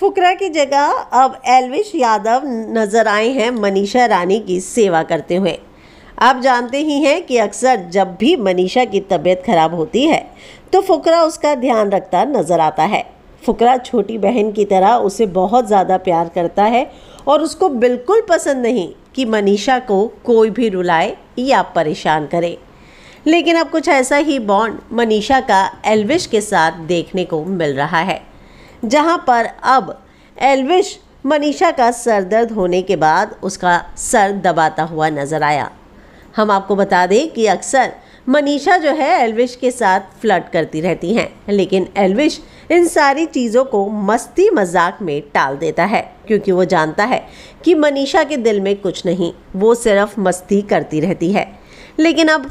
फुकरा की जगह अब एलविश यादव नज़र आए हैं मनीषा रानी की सेवा करते हुए आप जानते ही हैं कि अक्सर जब भी मनीषा की तबीयत खराब होती है तो फुकरा उसका ध्यान रखता नज़र आता है फुकरा छोटी बहन की तरह उसे बहुत ज़्यादा प्यार करता है और उसको बिल्कुल पसंद नहीं कि मनीषा को कोई भी रुलाए या परेशान करे लेकिन अब कुछ ऐसा ही बॉन्ड मनीषा का एलविश के साथ देखने को मिल रहा है जहां पर अब एलविश मनीषा का सर दर्द होने के बाद उसका सर दबाता हुआ नज़र आया हम आपको बता दें कि अक्सर मनीषा जो है एलविश के साथ फ्लर्ट करती रहती हैं लेकिन एलविश इन सारी चीज़ों को मस्ती मजाक में टाल देता है क्योंकि वो जानता है कि मनीषा के दिल में कुछ नहीं वो सिर्फ मस्ती करती रहती है लेकिन अब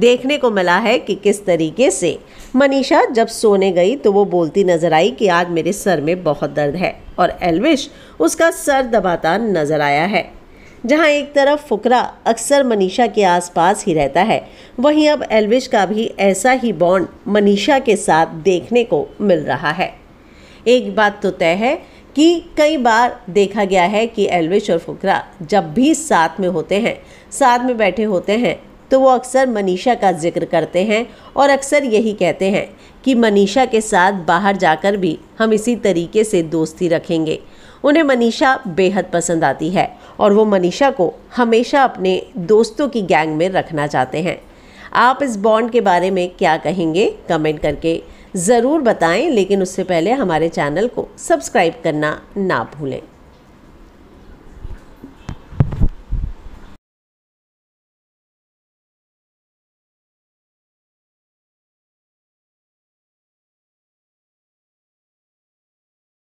देखने को मिला है कि किस तरीके से मनीषा जब सोने गई तो वो बोलती नजर आई कि आज मेरे सर में बहुत दर्द है और एलविश उसका सर दबाता नजर आया है जहां एक तरफ फुकरा अक्सर मनीषा के आसपास ही रहता है वहीं अब एलविश का भी ऐसा ही बॉन्ड मनीषा के साथ देखने को मिल रहा है एक बात तो तय है कि कई बार देखा गया है कि एलविश और फुकरा जब भी साथ में होते हैं साथ में बैठे होते हैं तो वो अक्सर मनीषा का जिक्र करते हैं और अक्सर यही कहते हैं कि मनीषा के साथ बाहर जाकर भी हम इसी तरीके से दोस्ती रखेंगे उन्हें मनीषा बेहद पसंद आती है और वो मनीषा को हमेशा अपने दोस्तों की गैंग में रखना चाहते हैं आप इस बॉन्ड के बारे में क्या कहेंगे कमेंट करके ज़रूर बताएं लेकिन उससे पहले हमारे चैनल को सब्सक्राइब करना ना भूलें